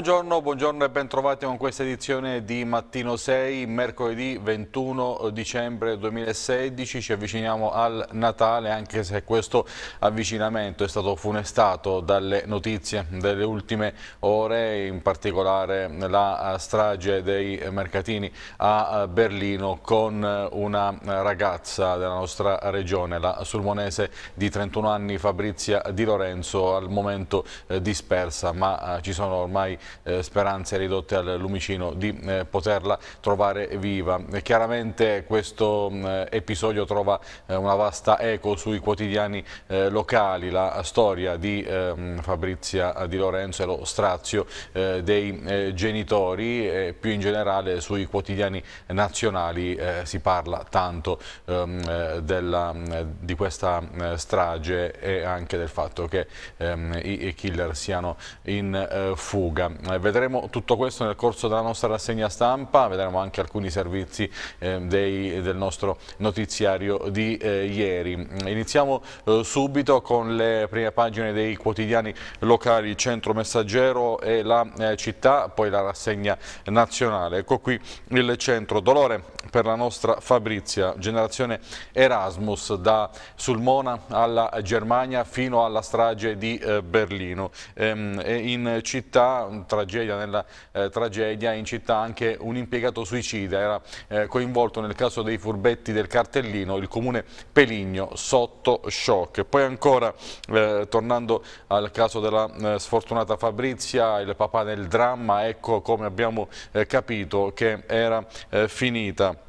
Buongiorno, buongiorno e bentrovati con questa edizione di Mattino 6, mercoledì 21 dicembre 2016. Ci avviciniamo al Natale, anche se questo avvicinamento è stato funestato dalle notizie delle ultime ore, in particolare la strage dei mercatini a Berlino con una ragazza della nostra regione, la sulmonese di 31 anni Fabrizia Di Lorenzo, al momento eh, dispersa, ma eh, ci sono ormai eh, speranze ridotte al lumicino di eh, poterla trovare viva. Chiaramente questo eh, episodio trova una vasta eco sui quotidiani locali, la storia di ehm, Fabrizia Di Lorenzo e lo strazio dei genitori e più in generale sui quotidiani nazionali si parla tanto ehm, della, di questa strage e anche del fatto che ehm, i killer siano in fuga. Eh, vedremo tutto questo nel corso della nostra rassegna stampa, vedremo anche alcuni servizi ehm, dei, del nostro notiziario di eh, ieri. Iniziamo eh, subito con le prime pagine dei quotidiani locali, Centro Messaggero e la città, poi la rassegna nazionale. Ecco qui il centro, dolore per la nostra Fabrizia, generazione Erasmus da Sulmona alla Germania fino alla strage di Berlino. Ehm, in città tragedia nella eh, tragedia, in città anche un impiegato suicida, era eh, coinvolto nel caso dei furbetti del cartellino, il comune Peligno sotto shock. Poi ancora, eh, tornando al caso della eh, sfortunata Fabrizia, il papà nel dramma, ecco come abbiamo eh, capito che era eh, finita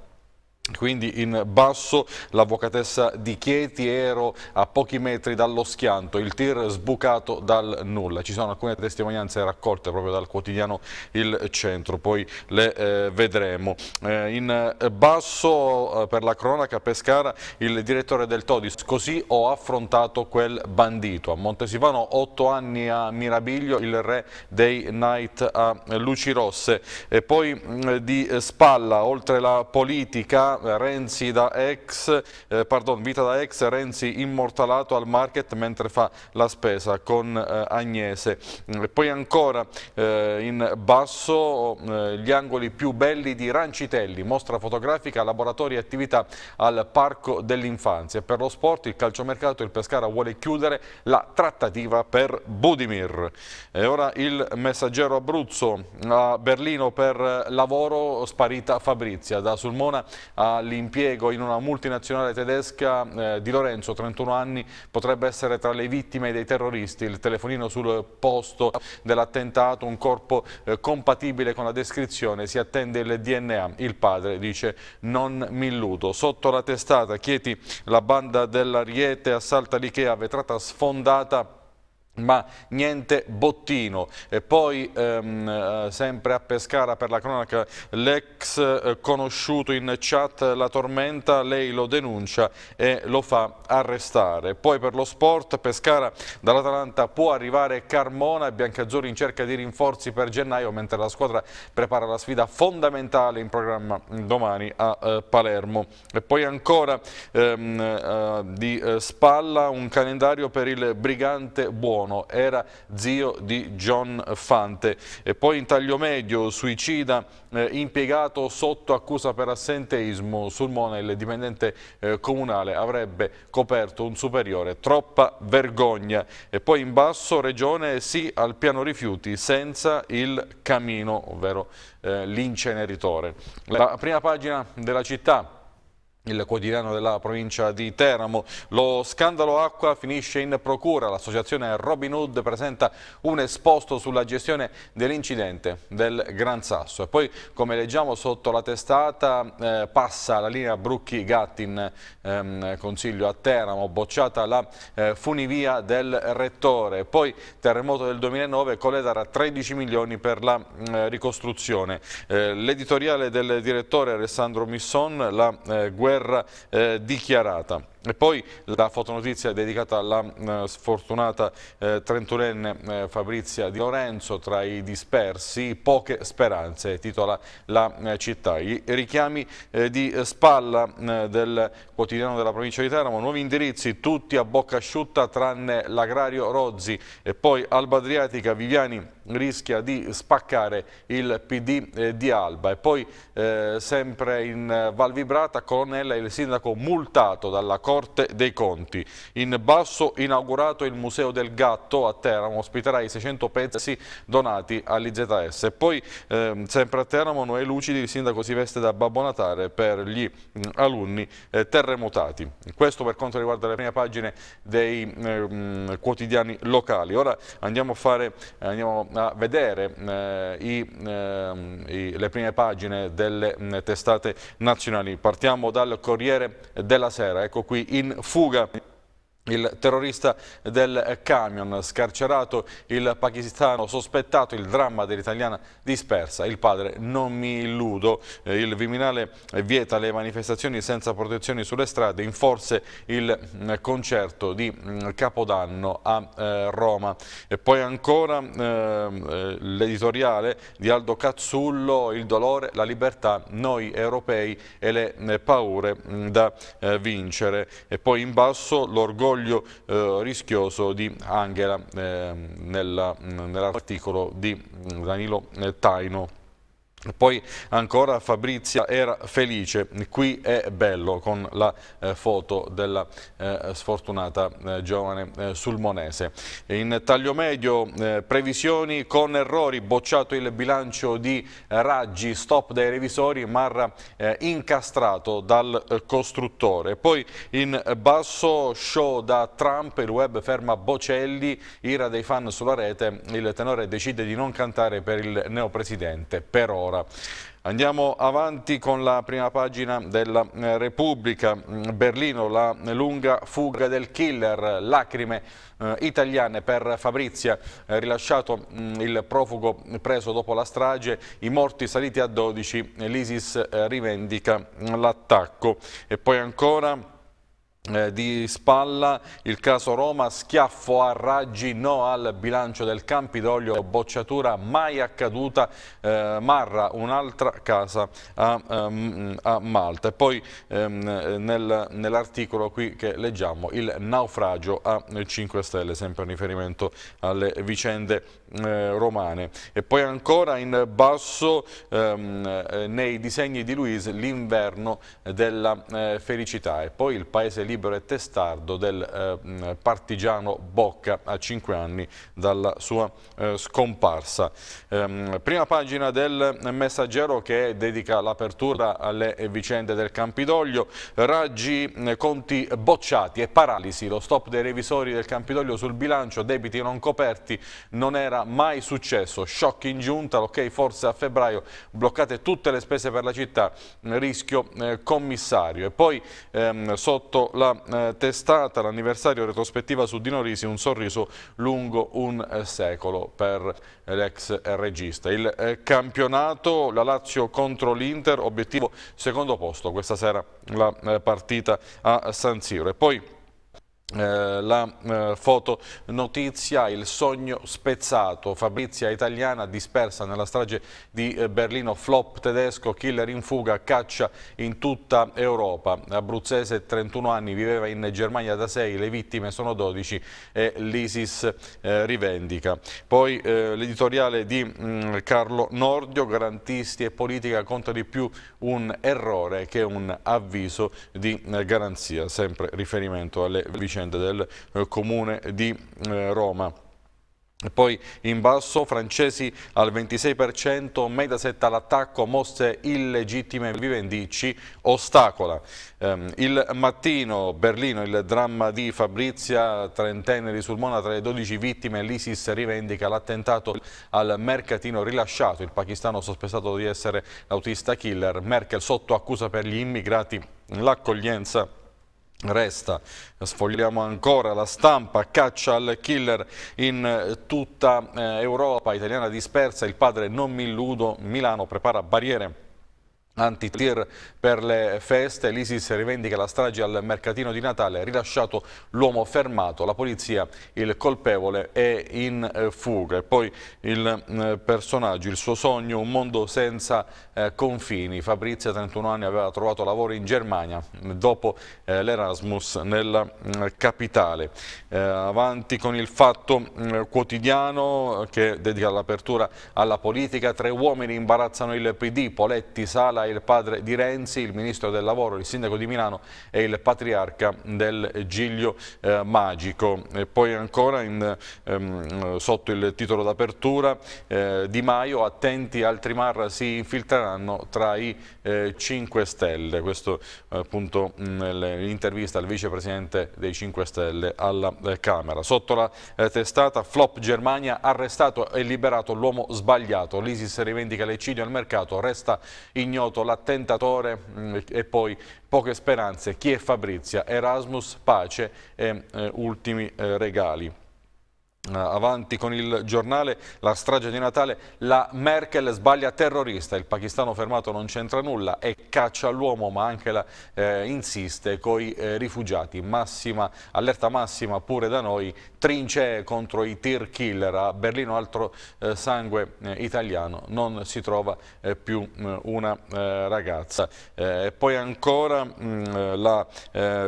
quindi in basso l'avvocatessa di Chieti, ero a pochi metri dallo schianto, il tir sbucato dal nulla. Ci sono alcune testimonianze raccolte proprio dal quotidiano Il Centro, poi le eh, vedremo. Eh, in basso eh, per la cronaca Pescara il direttore del Todis, così ho affrontato quel bandito. A Montesivano 8 anni a Mirabiglio, il re dei night a luci rosse. E poi mm, di spalla, oltre la politica, Renzi da ex, eh, pardon, vita da ex Renzi immortalato al market mentre fa la spesa con eh, Agnese. Poi ancora eh, in basso eh, gli angoli più belli di Rancitelli, mostra fotografica, laboratori e attività al Parco dell'Infanzia. Per lo sport, il calciomercato, il Pescara vuole chiudere la trattativa per Budimir. E ora il messaggero Abruzzo a Berlino per lavoro sparita Fabrizia da Sulmona a all'impiego in una multinazionale tedesca eh, di Lorenzo, 31 anni, potrebbe essere tra le vittime dei terroristi. Il telefonino sul posto dell'attentato, un corpo eh, compatibile con la descrizione, si attende il DNA. Il padre dice non mi illudo. Sotto la testata Chieti, la banda dell'Ariete assalta l'Ikea, vetrata sfondata ma niente bottino. E poi ehm, eh, sempre a Pescara per la cronaca l'ex eh, conosciuto in chat La Tormenta, lei lo denuncia e lo fa arrestare. Poi per lo sport Pescara dall'Atalanta può arrivare Carmona e Biancazzori in cerca di rinforzi per gennaio mentre la squadra prepara la sfida fondamentale in programma domani a eh, Palermo. E poi ancora ehm, eh, di eh, spalla un calendario per il Brigante Buono Bono, era zio di John Fante. E poi in taglio medio, suicida eh, impiegato sotto accusa per assenteismo, sul Sulmone, il dipendente eh, comunale, avrebbe coperto un superiore. Troppa vergogna. E poi in basso, regione sì al piano rifiuti senza il camino, ovvero eh, l'inceneritore. La prima pagina della città il quotidiano della provincia di Teramo. Lo scandalo acqua finisce in procura. L'associazione Robin Hood presenta un esposto sulla gestione dell'incidente del Gran Sasso. E poi, come leggiamo sotto la testata, eh, passa la linea brucchi gattin ehm, Consiglio a Teramo, bocciata la eh, funivia del Rettore. Poi, terremoto del 2009, Coledara 13 milioni per la mm, eh, ricostruzione. L'editoriale del direttore Alessandro Misson, la eh, guerra guerra eh, dichiarata. E poi la fotonotizia dedicata alla eh, sfortunata eh, trentunenne eh, Fabrizia Di Lorenzo tra i dispersi, poche speranze, titola la eh, città. I richiami eh, di spalla eh, del quotidiano della provincia di Teramo, nuovi indirizzi, tutti a bocca asciutta tranne l'agrario Rozzi e poi Alba Adriatica, Viviani rischia di spaccare il PD di Alba e poi sempre in Val Vibrata Colonnella il sindaco multato dalla Corte Corte dei Conti. In basso inaugurato il Museo del Gatto a Teramo, ospiterà i 600 pezzi donati all'IZS. Poi ehm, sempre a Teramo Noè Lucidi, il sindaco si veste da Babbo Natale per gli mh, alunni eh, terremotati. Questo per quanto riguarda le prime pagine dei mh, ehm, quotidiani locali. Ora andiamo a, fare, andiamo a vedere eh, i, eh, i, le prime pagine delle mh, testate nazionali. Partiamo dal Corriere della Sera, ecco qui in fuga. Il terrorista del camion, scarcerato il pakistano, sospettato il dramma dell'italiana dispersa. Il padre, non mi illudo, eh, il Viminale vieta le manifestazioni senza protezioni sulle strade, in forse il mm, concerto di mm, Capodanno a eh, Roma. E poi ancora ehm, eh, l'editoriale di Aldo Cazzullo, il dolore, la libertà, noi europei e le paure mm, da vincere. E poi in basso l'orgoglio l'appoggio eh, rischioso di Angela ehm, nell'articolo di mm, Danilo eh, Taino. Poi ancora Fabrizia era felice, qui è bello con la eh, foto della eh, sfortunata eh, giovane eh, sulmonese. In taglio medio eh, previsioni con errori, bocciato il bilancio di Raggi, stop dai revisori, Marra eh, incastrato dal costruttore. Poi in basso show da Trump, il web ferma Bocelli, ira dei fan sulla rete, il tenore decide di non cantare per il neopresidente, per ora un'ora. Andiamo avanti con la prima pagina della eh, Repubblica. Mm, Berlino, la lunga fuga del killer, lacrime eh, italiane per Fabrizia, eh, rilasciato mh, mm, il profugo preso dopo la strage, i morti saliti a 12, l'ISIS eh, rivendica mm, l'attacco. E poi ancora... Eh, di spalla il caso Roma, schiaffo a raggi, no al bilancio del Campidoglio, bocciatura mai accaduta, eh, Marra un'altra casa a, um, a, Malta. E poi ehm, nel, nell'articolo qui che leggiamo il naufragio a 5 Stelle, sempre in riferimento alle vicende eh, romane. E poi ancora in basso ehm, eh, nei disegni di Luis l'inverno della eh, felicità e poi il paese libero e testardo del eh, partigiano Bocca a 5 anni dalla sua eh, scomparsa. Ehm, prima pagina del messaggero che dedica l'apertura alle vicende del Campidoglio, raggi, conti bocciati e paralisi, lo stop dei revisori del Campidoglio sul bilancio, debiti non coperti, non era mai successo, shock in giunta, l'ok forse a febbraio, bloccate tutte le spese per la città, rischio eh, commissario. E poi ehm, sotto la eh, testata, l'anniversario retrospettiva su Dino Risi, un sorriso lungo un eh, secolo per l'ex regista. Il eh, campionato, la Lazio contro l'Inter, obiettivo secondo posto questa sera la eh, partita a San Siro. E poi eh, la eh, fotonotizia Il sogno spezzato, Fabrizia italiana dispersa nella strage di eh, Berlino, flop tedesco, killer in fuga, caccia in tutta Europa. Abruzzese, 31 anni, viveva in Germania da 6, le vittime sono 12 e l'Isis eh, rivendica. Poi eh, l'editoriale di mh, mm, Carlo Nordio, garantisti e politica conta di più un errore che un avviso di garanzia, sempre riferimento alle vicende vicende del eh, Comune di eh, Roma. Poi in basso francesi al 26%, Mediaset all'attacco, mosse illegittime Vivendici ostacola. Ehm, il mattino Berlino, il dramma di Fabrizia, trentenne di Sulmona, tra le 12 vittime l'ISIS rivendica l'attentato al mercatino rilasciato, il pakistano sospettato di essere l'autista killer, Merkel sotto accusa per gli immigrati, l'accoglienza Resta, sfogliamo ancora la stampa, caccia al killer in eh, tutta eh, Europa, italiana dispersa, il padre non mi illudo, Milano prepara barriere Antitir per le feste, l'Isis rivendica la strage al mercatino di Natale, rilasciato l'uomo fermato, la polizia, il colpevole è in eh, fuga. E poi il eh, personaggio, il suo sogno, un mondo senza eh, confini. Fabrizia, 31 anni, aveva trovato lavoro in Germania mm, dopo l'Erasmus nella mm, capitale. avanti con il fatto mm, quotidiano che dedica l'apertura alla politica, tre uomini imbarazzano il PD, Poletti, Sala, tra il padre di Renzi, il ministro del lavoro, il sindaco di Milano e il patriarca del Giglio eh, Magico. E poi ancora in, ehm, sotto il titolo d'apertura eh, Di Maio, attenti altri Marra si infiltreranno tra i eh, 5 Stelle. Questo appunto mm, l'intervista al vicepresidente dei 5 Stelle alla eh, Camera. Sotto la eh, testata Flop Germania arrestato e liberato l'uomo sbagliato. L'ISIS rivendica l'eccidio al mercato, resta ignoto venuto l'attentatore mm, e poi poche speranze, chi è Fabrizia, Erasmus, pace e eh, ultimi eh, regali. Eh, avanti con il giornale, la strage di Natale, la Merkel sbaglia terrorista, il pakistano fermato non c'entra nulla e caccia l'uomo ma anche la, eh, insiste coi eh, rifugiati, massima, allerta massima pure da noi, trincee contro i tir killer, a Berlino altro eh, sangue eh, italiano, non si trova eh, più una ragazza. e poi ancora mh, mm, la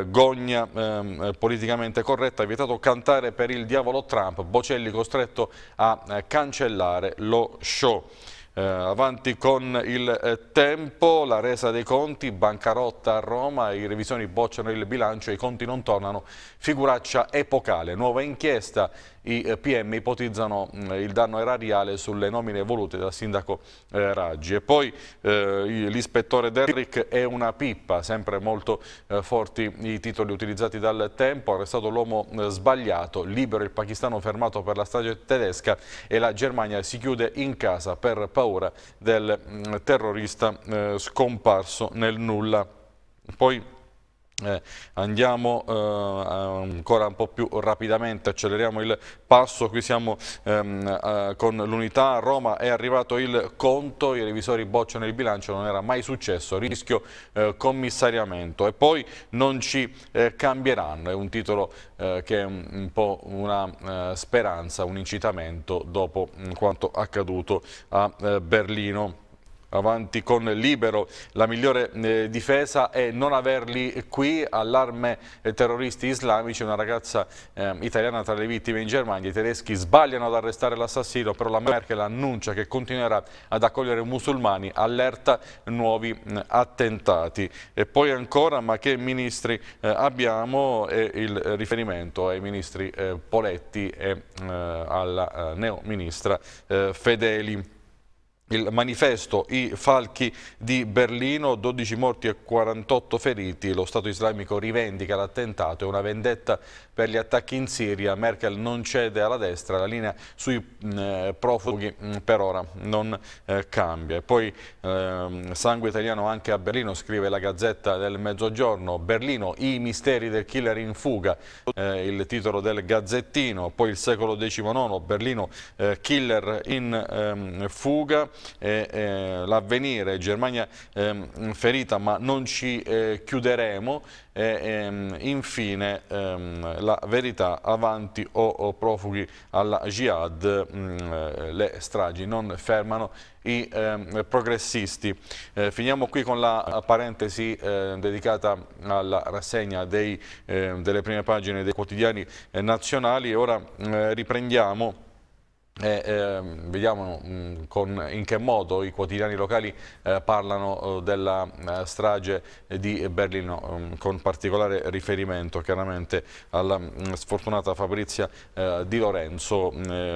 gogna ehm, politicamente corretta, è vietato cantare per il diavolo Trump, Bocelli costretto a eh, cancellare lo show. Eh, avanti con il eh, tempo, la resa dei conti, bancarotta a Roma, i revisioni bocciano il bilancio, i conti non tornano, figuraccia epocale, nuova inchiesta i eh, PM ipotizzano mm, il danno erariale sulle nomine volute dal sindaco eh, Raggi. E poi eh, l'ispettore Derrick è una pippa, sempre molto forti i titoli utilizzati dal tempo, arrestato l'uomo sbagliato, libero il pakistano fermato per la strage tedesca e la Germania si chiude in casa per paura del mm, terrorista scomparso nel nulla. Poi eh, andiamo eh, ancora un po' più rapidamente, acceleriamo il passo, qui siamo ehm, eh, con l'unità, a Roma è arrivato il conto, i revisori bocciano il bilancio, non era mai successo, rischio eh, commissariamento e poi non ci eh, cambieranno, è un titolo eh, che è un, un po' una speranza, un incitamento dopo mm, quanto accaduto a Berlino avanti con Libero la migliore eh, difesa è non averli qui all'arme eh, terroristi islamici una ragazza eh, italiana tra le vittime in Germania i tedeschi sbagliano ad arrestare l'assassino però la Merkel annuncia che continuerà ad accogliere musulmani allerta nuovi mh, mm, attentati e poi ancora ma che ministri eh, abbiamo il riferimento ai ministri eh, Poletti e eh, alla neo ministra Fedeli il manifesto I Falchi di Berlino, 12 morti e 48 feriti, lo Stato islamico rivendica l'attentato, è una vendetta per gli attacchi in Siria. Merkel non cede alla destra, la linea sui mh, profughi per ora non eh, cambia. Poi eh, sangue italiano anche a Berlino, scrive la Gazzetta del Mezzogiorno. Berlino, i misteri del killer in fuga, eh, il titolo del Gazzettino. Poi il secolo XIX, Berlino, eh, killer in ehm, fuga. Eh, l'avvenire, Germania ehm, ferita ma non ci eh, chiuderemo e ehm, infine ehm, la verità avanti o, o profughi alla jihad, mh, mm, eh, le stragi non fermano i ehm, progressisti. Eh, finiamo qui con la parentesi eh, dedicata alla rassegna dei, eh, delle prime pagine dei quotidiani eh, nazionali e ora mm, riprendiamo eh, eh, vediamo mh, mm, con, in che modo i quotidiani locali eh, parlano eh, della eh, strage di Berlino mh, mm, con particolare riferimento chiaramente alla mh, mm, sfortunata Fabrizia eh, Di Lorenzo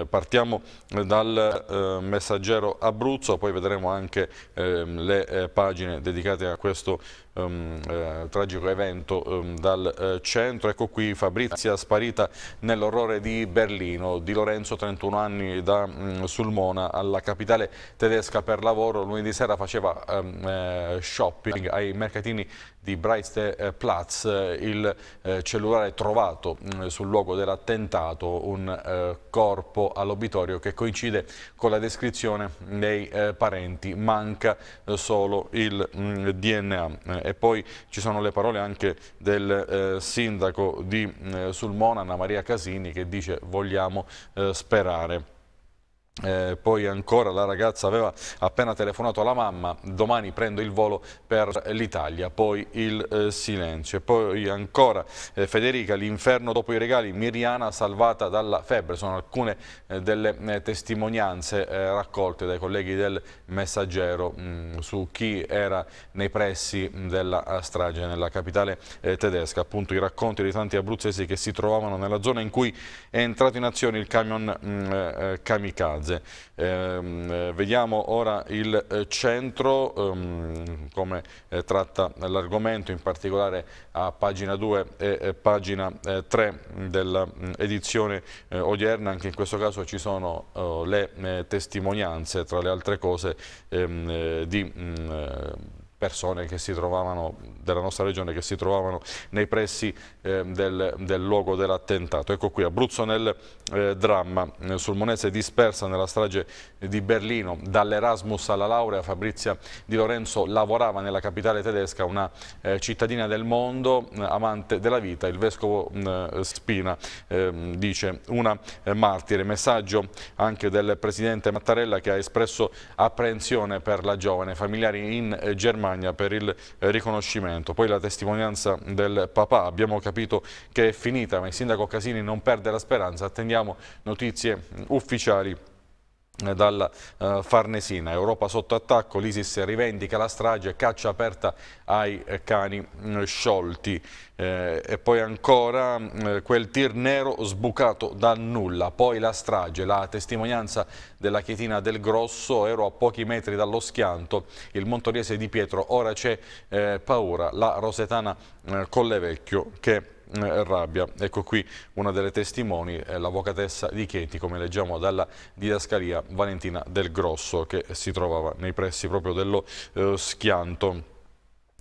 partiamo dal messaggero Abruzzo poi vedremo anche ehm, le pagine dedicate a questo Ehm, eh, tragico evento ehm, dal eh, centro. Ecco qui Fabrizia sparita nell'orrore di Berlino, di Lorenzo 31 anni da mm, Sulmona alla capitale tedesca per lavoro, lunedì sera faceva ehm, eh, shopping ai mercatini di Breiste Platz, il eh, cellulare trovato mm, sul luogo dell'attentato, un eh, corpo all'obitorio che coincide con la descrizione dei eh, parenti, manca solo il mm, DNA. E poi ci sono le parole anche del sindaco di mm, Sulmona, Anna Maria Casini, che dice vogliamo sperare. Eh, poi ancora la ragazza aveva appena telefonato alla mamma, domani prendo il volo per l'Italia, poi il eh, silenzio. E poi ancora eh, Federica, l'inferno dopo i regali, Miriana salvata dalla febbre, sono alcune eh, delle eh, testimonianze eh, raccolte dai colleghi del messaggero mh, mm, su chi era nei pressi della strage nella capitale tedesca, appunto i racconti di tanti abruzzesi che si trovavano nella zona in cui è entrato in azione il camion mh, mm, kamikaze. Lazze. Ehm, eh, vediamo ora il eh, centro, ehm, come eh, tratta l'argomento, in particolare a pagina 2 e eh, pagina 3 dell'edizione mm, eh, odierna. Anche in questo caso ci sono oh, le eh, testimonianze, tra le altre cose, ehm, di... Mh, mm, persone che si trovavano, della nostra regione che si trovavano nei pressi eh, del, del, luogo dell'attentato. Ecco qui Abruzzo nel eh, dramma, eh, Sulmonese dispersa nella strage di Berlino, dall'Erasmus alla laurea Fabrizia Di Lorenzo lavorava nella capitale tedesca, una eh, cittadina del mondo, eh, amante della vita, il vescovo mm, eh, Spina ehm, dice una martire, messaggio anche del presidente Mattarella che ha espresso apprensione per la giovane, familiari in Germania Romagna per il riconoscimento. Poi la testimonianza del papà, abbiamo capito che è finita, ma il sindaco Casini non perde la speranza, attendiamo notizie ufficiali dalla eh, Farnesina. Europa sotto attacco, l'Isis rivendica la strage, caccia aperta ai eh, cani mh, mm, sciolti. Eh, e poi ancora mh, mm, eh, quel tir nero sbucato da nulla, poi la strage, la testimonianza della chietina del Grosso, ero a pochi metri dallo schianto, il montoriese di Pietro, ora c'è eh, paura, la rosetana eh, Collevecchio che eh, rabbia. Ecco qui una delle testimoni, eh, l'avvocatessa di Chieti, come leggiamo dalla didascalia Valentina Del Grosso, che si trovava nei pressi proprio dello eh, schianto.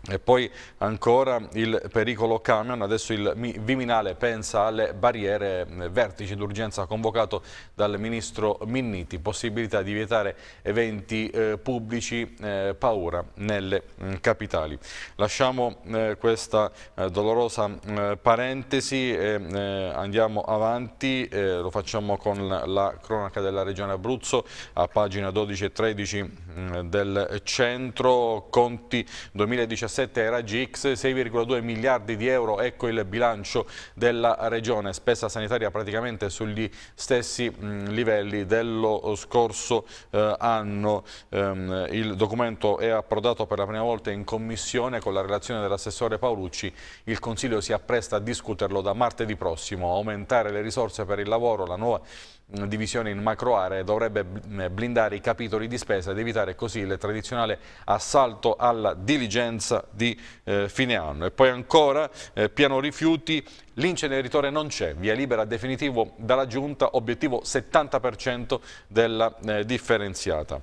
E poi ancora il pericolo camion, adesso il Viminale pensa alle barriere, mm, vertice d'urgenza convocato dal ministro Minniti, possibilità di vietare eventi eh, pubblici, eh, paura nelle mh, mm, capitali. Lasciamo eh, questa eh, dolorosa mh, mm, parentesi e eh, andiamo avanti, eh, lo facciamo con la cronaca della regione Abruzzo a pagina 12 e 13 Mm, del centro conti 2017 Raggi X, 6,2 miliardi di euro, ecco il bilancio della regione, spesa sanitaria praticamente sugli stessi mm, livelli dello scorso eh, anno. Ehm, il documento è approdato per la prima volta in commissione con la relazione dell'assessore Paolucci, il Consiglio si appresta a discuterlo da martedì prossimo, aumentare le risorse per il lavoro, la nuova divisione in macro aree dovrebbe eh, blindare i capitoli di spesa ed evitare così il tradizionale assalto alla diligenza di eh, fine anno. E poi ancora eh, piano rifiuti, l'inceneritore non c'è, via libera definitivo dalla Giunta, obiettivo 70% della eh, differenziata.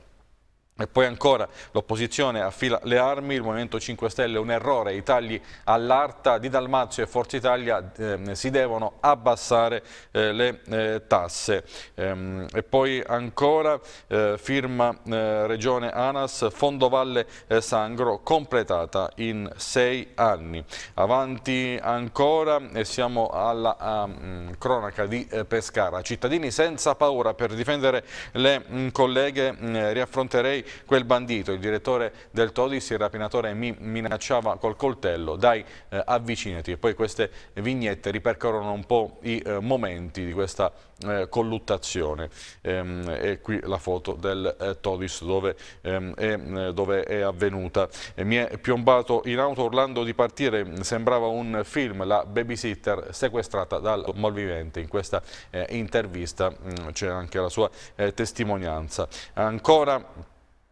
E poi ancora l'opposizione affila le armi, il Movimento 5 Stelle un errore, i tagli all'Arta di Dalmazio e Forza Italia eh, si devono abbassare eh, le eh, tasse. Ehm, e poi ancora eh, firma eh, Regione Anas, Fondo Valle eh, Sangro completata in sei anni. Avanti ancora e siamo alla a, mh, mm, cronaca di Pescara. Cittadini senza paura per difendere le mh, mm, colleghe mm, riaffronterei quel bandito, il direttore del Todis, il rapinatore mi minacciava col coltello, dai eh, avvicinati. E poi queste vignette ripercorrono un po' i eh, momenti di questa eh, colluttazione. Ehm, e qui la foto del eh, Todis dove, ehm, è, eh, dove è, avvenuta. E mi è piombato in auto urlando di partire, sembrava un film, la babysitter sequestrata dal malvivente. In questa eh, intervista mm, c'è anche la sua testimonianza. Ancora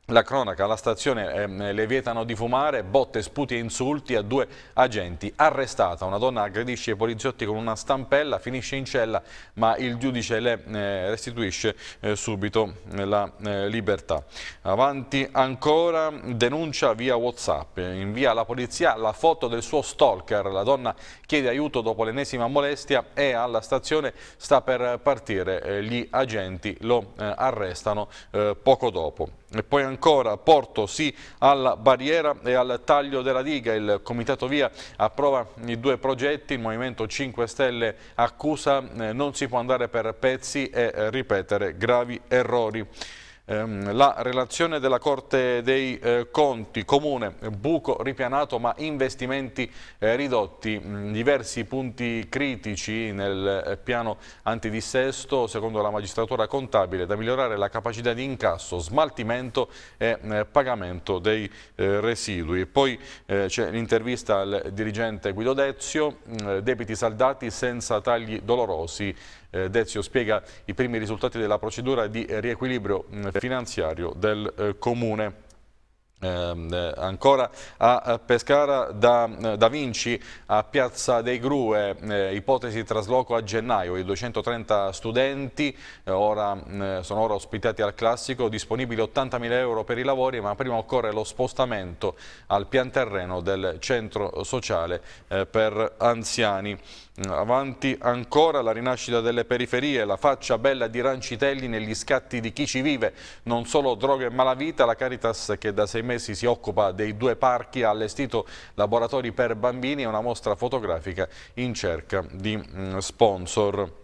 la cronaca, alla stazione eh, le vietano di fumare, botte, sputi e insulti a due agenti. Arrestata, una donna aggredisce i poliziotti con una stampella, finisce in cella ma il giudice le eh, restituisce eh, subito eh, la eh, libertà. Avanti ancora, denuncia via Whatsapp, invia alla polizia la foto del suo stalker. La donna chiede aiuto dopo l'ennesima molestia e alla stazione sta per partire. Eh, gli agenti lo arrestano poco dopo. E poi ancora Porto sì alla barriera e al taglio della diga. Il Comitato Via approva i due progetti, il Movimento 5 Stelle accusa eh, non si può andare per pezzi e eh, ripetere gravi errori. Ehm, la relazione della Corte dei eh, Conti, Comune, buco ripianato ma investimenti eh, ridotti, mm, diversi punti critici nel eh, piano antidissesto secondo la magistratura contabile da migliorare la capacità di incasso, smaltimento e pagamento dei residui. Poi c'è l'intervista al dirigente Guido Dezio, mm, debiti saldati senza tagli dolorosi eh, Dezio spiega i primi risultati della procedura di riequilibrio mm, finanziario del eh, Comune. Ehm, eh, ancora a Pescara da, eh, da, Vinci a Piazza dei Grue, eh, ipotesi trasloco a gennaio, i 230 studenti eh, ora, mm, eh, sono ora ospitati al classico, disponibili 80.000 euro per i lavori ma prima occorre lo spostamento al pian terreno del centro sociale eh, per anziani. Mm, avanti ancora la rinascita delle periferie, la faccia bella di Rancitelli negli scatti di chi ci vive, non solo droga e malavita, la Caritas che da sei mesi Messi si occupa dei due parchi, ha allestito laboratori per bambini e una mostra fotografica in cerca di mm, sponsor.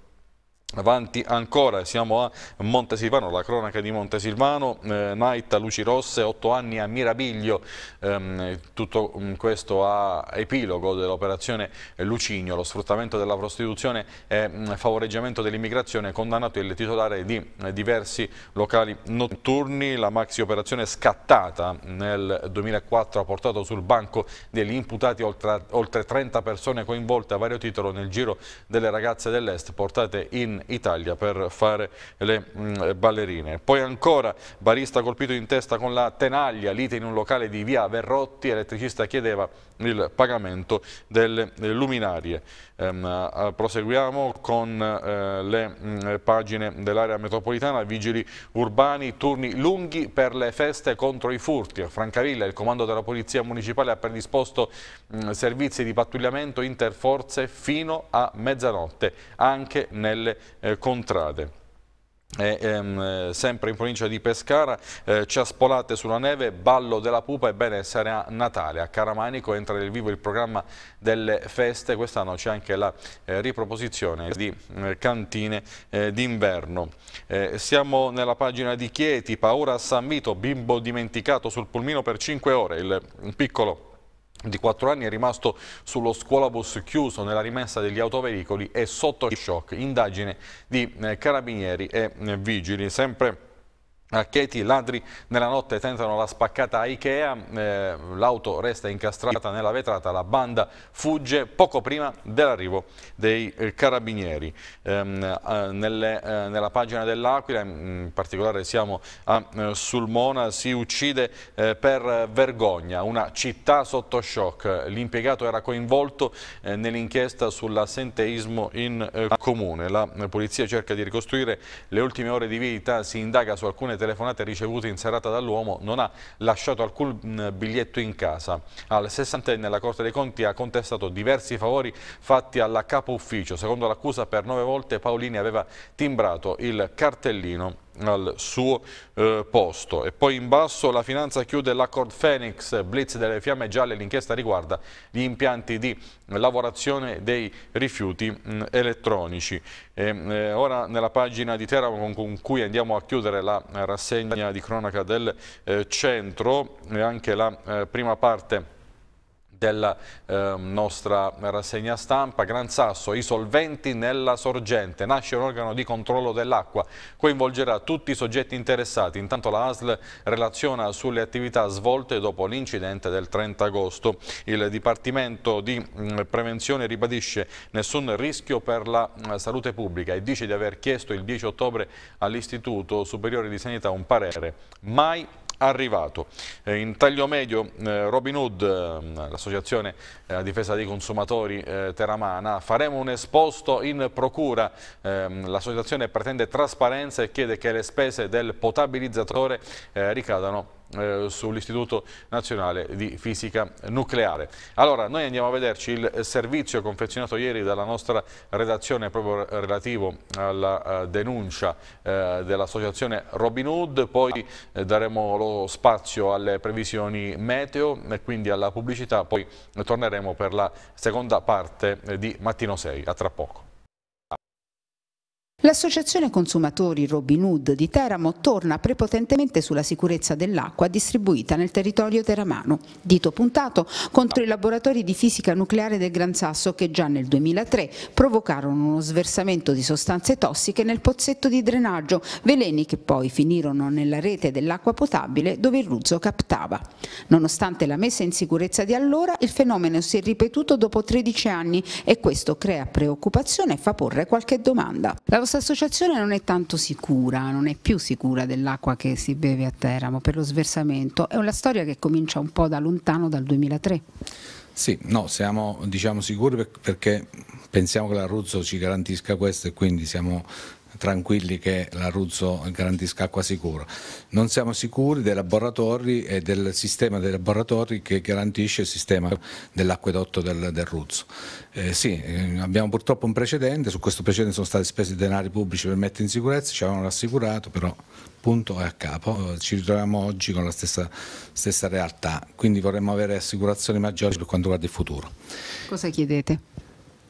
Avanti ancora, siamo a Montesilvano, la cronaca di Montesilvano, eh, Night luci rosse, 8 anni a Mirabiglio, ehm, tutto mm, questo a epilogo dell'operazione Lucinio, lo sfruttamento della prostituzione e mm, favoreggiamento dell'immigrazione, condannato il titolare di eh, diversi locali notturni, la maxi operazione scattata nel 2004 ha portato sul banco degli imputati oltre, oltre 30 persone coinvolte a vario titolo nel giro delle ragazze dell'Est portate in Italia per fare le mh, mm, ballerine. Poi ancora barista colpito in testa con la tenaglia, lite in un locale di via Verrotti, elettricista chiedeva il pagamento delle luminarie. Ehm, proseguiamo con eh, le mh, mm, pagine dell'area metropolitana, vigili urbani, turni lunghi per le feste contro i furti. A Francavilla il comando della Polizia Municipale ha predisposto mh, mm, servizi di pattugliamento interforze fino a mezzanotte, anche nelle eh, contrade. E, ehm, sempre in provincia di Pescara, eh, ciaspolate sulla neve, ballo della pupa e benessere a Natale. A Caramanico entra nel vivo il programma delle feste, quest'anno c'è anche la eh, riproposizione di eh, cantine eh, d'inverno. Eh, siamo nella pagina di Chieti, paura a San Vito, bimbo dimenticato sul pulmino per 5 ore, il piccolo di 4 anni è rimasto sullo scuolabus chiuso nella rimessa degli autoveicoli e sotto shock, indagine di eh, carabinieri e eh, vigili. Sempre a Chieti ladri nella notte tentano la spaccata a Ikea, eh, l'auto resta incastrata nella vetrata, la banda fugge poco prima dell'arrivo dei eh, carabinieri. Ehm, eh, nelle, eh, nella pagina dell'Aquila, in particolare siamo a eh, Sulmona, si uccide per vergogna, una città sotto shock. L'impiegato era coinvolto nell'inchiesta sull'assenteismo in comune. La polizia cerca di ricostruire le ultime ore di vita, si indaga su alcune telefonate ricevute in serata dall'uomo non ha lasciato alcun biglietto in casa. Al sessantenne la Corte dei Conti ha contestato diversi favori fatti alla capo ufficio. Secondo l'accusa per nove volte Paolini aveva timbrato il cartellino al suo eh, posto. E poi in basso la finanza chiude l'accord Phoenix, blitz delle fiamme gialle, l'inchiesta riguarda gli impianti di lavorazione dei rifiuti mh, mm, elettronici. E, eh, ora nella pagina di Teramo con, con, cui andiamo a chiudere la rassegna di cronaca del eh, centro e anche la eh, prima parte della eh, nostra rassegna stampa. Gran Sasso, i solventi nella sorgente. Nasce un organo di controllo dell'acqua, coinvolgerà tutti i soggetti interessati. Intanto la ASL relaziona sulle attività svolte dopo l'incidente del 30 agosto. Il Dipartimento di mh, mm, Prevenzione ribadisce nessun rischio per la mh, mm, salute pubblica e dice di aver chiesto il 10 ottobre all'Istituto Superiore di Sanità un parere. Mai arrivato. Eh, in taglio medio eh, Robin Hood, ehm, l'associazione eh, a difesa dei consumatori teramana, faremo un esposto in procura. Ehm, l'associazione pretende trasparenza e chiede che le spese del potabilizzatore ricadano eh, sull'Istituto Nazionale di Fisica Nucleare. Allora, noi andiamo a vederci il servizio confezionato ieri dalla nostra redazione proprio relativo alla eh, denuncia eh, dell'associazione Robin Hood, poi daremo lo spazio alle previsioni meteo e quindi alla pubblicità, poi torneremo per la seconda parte di Mattino 6. A tra poco. L'associazione consumatori Robin Hood di Teramo torna prepotentemente sulla sicurezza dell'acqua distribuita nel territorio teramano. Dito puntato contro i laboratori di fisica nucleare del Gran Sasso che già nel 2003 provocarono uno sversamento di sostanze tossiche nel pozzetto di drenaggio, veleni che poi finirono nella rete dell'acqua potabile dove il Ruzzo captava. Nonostante la messa in sicurezza di allora, il fenomeno si è ripetuto dopo 13 anni e questo crea preoccupazione e fa porre qualche domanda. La nostra associazione non è tanto sicura, non è più sicura dell'acqua che si beve a Teramo per lo sversamento, è una storia che comincia un po' da lontano, dal 2003. Sì, no, siamo diciamo, sicuri perché pensiamo che l'Arruzzo ci garantisca questo e quindi siamo tranquilli che l'Aruzzo garantisca acqua sicura. Non siamo sicuri dei laboratori e del sistema dei laboratori che garantisce il sistema dell'acquedotto del, del Ruzzo. Eh, sì, eh, abbiamo purtroppo un precedente, su questo precedente sono stati spesi denari pubblici per mettere in sicurezza, ci avevano rassicurato, però punto è a capo. Eh, ci ritroviamo oggi con la stessa, stessa realtà, quindi vorremmo avere assicurazioni maggiori per quanto riguarda il futuro. Cosa chiedete?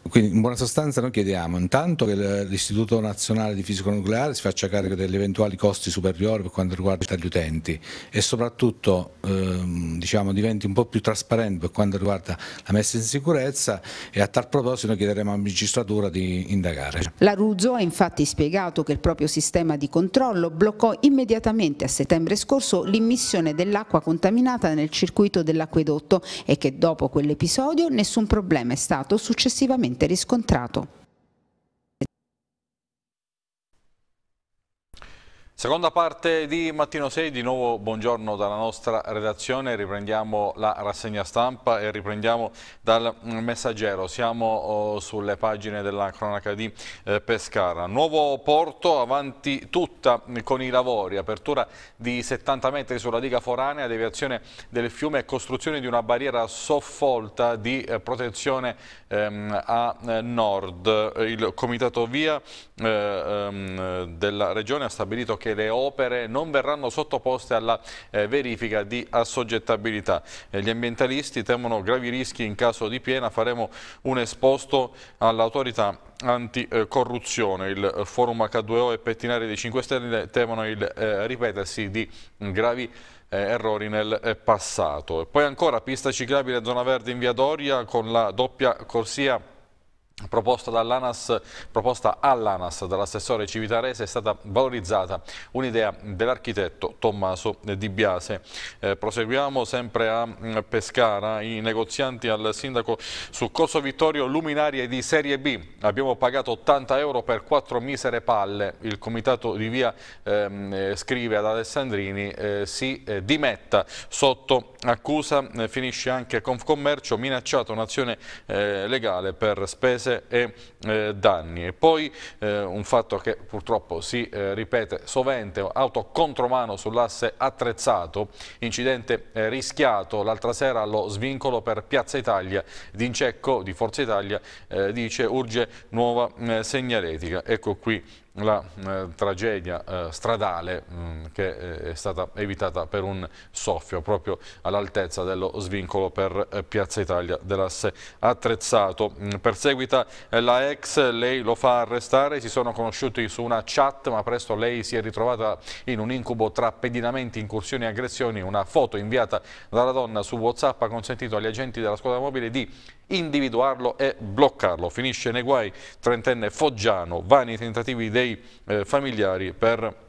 Quindi in buona sostanza noi chiediamo intanto che l'Istituto Nazionale di Fisico Nucleare si faccia carico degli eventuali costi superiori per quanto riguarda gli utenti e soprattutto ehm, diciamo, diventi un po' più trasparente per quanto riguarda la messa in sicurezza e a tal proposito noi chiederemo alla magistratura di indagare. La Ruzzo ha infatti spiegato che il proprio sistema di controllo bloccò immediatamente a settembre scorso l'immissione dell'acqua contaminata nel circuito dell'acquedotto e che dopo quell'episodio nessun problema è stato successivamente ampiamente riscontrato. Seconda parte di Mattino 6, di nuovo buongiorno dalla nostra redazione, riprendiamo la rassegna stampa e riprendiamo dal messaggero, siamo oh, sulle pagine della cronaca di eh, Pescara, nuovo porto avanti tutta con i lavori, apertura di 70 metri sulla diga foranea, deviazione del fiume e costruzione di una barriera soffolta di eh, protezione ehm, a eh, nord, il comitato via ehm, della regione ha stabilito che che le opere non verranno sottoposte alla eh, verifica di assoggettabilità. Eh, gli ambientalisti temono gravi rischi in caso di piena, faremo un esposto all'autorità anticorruzione. Il eh, forum H2O e pettinari dei 5 Stelle temono il eh, ripetersi di gravi eh, errori nel eh, passato. poi ancora pista ciclabile zona verde in via Doria con la doppia corsia proposta all'ANAS all dall'assessore Civitarese è stata valorizzata un'idea dell'architetto Tommaso Di Biase. Eh, proseguiamo sempre a mm, Pescara, i negozianti al sindaco su Corso Vittorio luminarie di serie B. Abbiamo pagato 80 euro per quattro misere palle. Il comitato di via ehm, eh, scrive ad Alessandrini eh, si eh, dimetta sotto accusa. Eh, finisce anche Confcommercio minacciato un'azione eh, legale per spese spese e eh, danni. E poi eh, un fatto che purtroppo si eh, ripete sovente, auto contromano sull'asse attrezzato, incidente eh, rischiato l'altra sera allo svincolo per Piazza Italia, D'Incecco di Forza Italia eh, dice urge nuova eh, segnaletica. Ecco qui la eh, tragedia eh, stradale mh, mm, che eh, è stata evitata per un soffio proprio all'altezza dello svincolo per eh, Piazza Italia dell'asse attrezzato. Mh, mm, perseguita eh, la ex, lei lo fa arrestare, si sono conosciuti su una chat ma presto lei si è ritrovata in un incubo tra pedinamenti, incursioni e aggressioni. Una foto inviata dalla donna su Whatsapp ha consentito agli agenti della squadra mobile di individuarlo e bloccarlo. Finisce nei guai trentenne Foggiano, vani tentativi dei eh, familiari per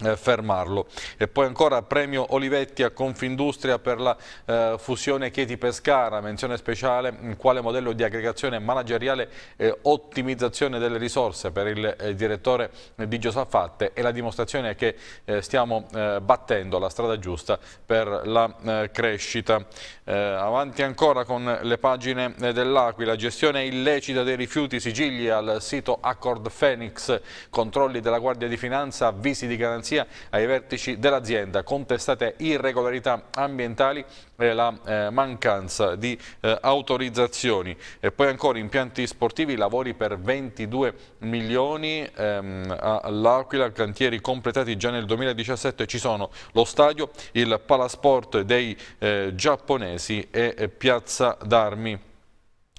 eh, fermarlo. E poi ancora premio Olivetti a Confindustria per la eh, fusione Chieti Pescara, menzione speciale in mm, quale modello di aggregazione manageriale e ottimizzazione delle risorse per il eh, direttore eh, di Giosafatte e la dimostrazione che eh, stiamo eh, battendo la strada giusta per la crescita. avanti ancora con le pagine dell'Aquila, gestione illecita dei rifiuti sigilli al sito Accord Phoenix, controlli della Guardia di Finanza, avvisi di garanzia l'agenzia ai vertici dell'azienda, contestate irregolarità ambientali e la eh, mancanza di eh, autorizzazioni. E poi ancora impianti sportivi, lavori per 22 milioni ehm, all'Aquila, cantieri completati già nel 2017 ci sono lo stadio, il palasport dei eh, giapponesi e eh, Piazza d'Armi.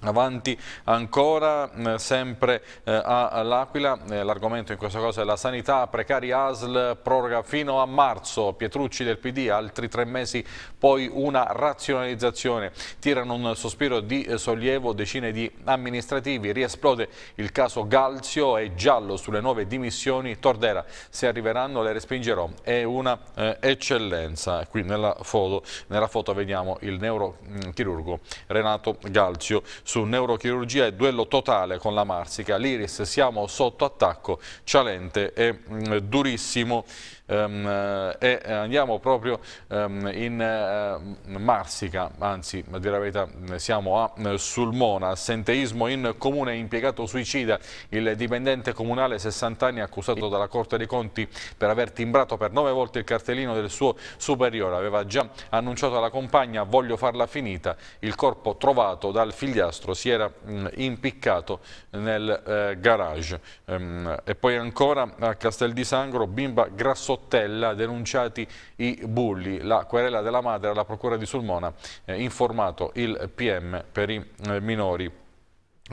Avanti ancora, mm, sempre eh, all'Aquila, eh, l'argomento in questa cosa è la sanità, precari ASL, proroga fino a marzo, Pietrucci del PD, altri tre mesi, poi una razionalizzazione. Tirano un sospiro di sollievo decine di amministrativi, riesplode il caso Galzio e Giallo sulle nuove dimissioni, Tordera se arriveranno le respingerò, è una eh, eccellenza. Qui nella foto, nella foto vediamo il neurochirurgo Renato Galzio su neurochirurgia e duello totale con la Marsica. L'Iris siamo sotto attacco, Cialente è mm, durissimo ehm, eh, e eh, andiamo proprio ehm, in eh, Marsica, anzi a dire la verità siamo a eh, Sulmona, assenteismo in comune impiegato suicida, il dipendente comunale 60 anni accusato dalla Corte dei Conti per aver timbrato per nove volte il cartellino del suo superiore, aveva già annunciato alla compagna voglio farla finita, il corpo trovato dal figliastro si era mh, mm, impiccato nel eh, garage ehm, e poi ancora a Castel di Sangro bimba grassottata Bottella denunciati i bulli. La querela della madre alla procura di Sulmona eh, informato il PM per i eh, minori.